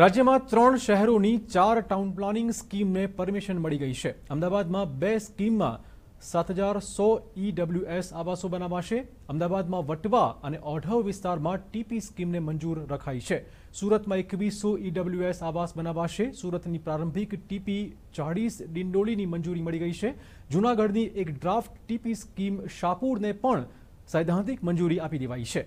राज्यમાં ત્રણ શહેરોની ચાર ટાઉન પ્લાનિંગ સ્કીમ મે પરમિશન મળી ગઈ છે અમદાવાદમાં બે સ્કીમમાં 7100 ઈડબલ્યુએસ આવાસ બનાવાશે અમદાવાદમાં વટવા અને ઓઢવ વિસ્તારમાં ટીપી સ્કીમને મંજૂર રખાઈ છે સુરતમાં 2100 ઈડબલ્યુએસ આવાસ બનાવાશે સુરતની પ્રાથમિક ટીપી 44 દિંડોલીની મંજૂરી મળી ગઈ છે જૂનાગઢની એક ડ્રાફ્ટ ટીપી સ્કીમ શાપુરને પણ सैद्धांतિક મંજૂરી આપી દેવાઈ છે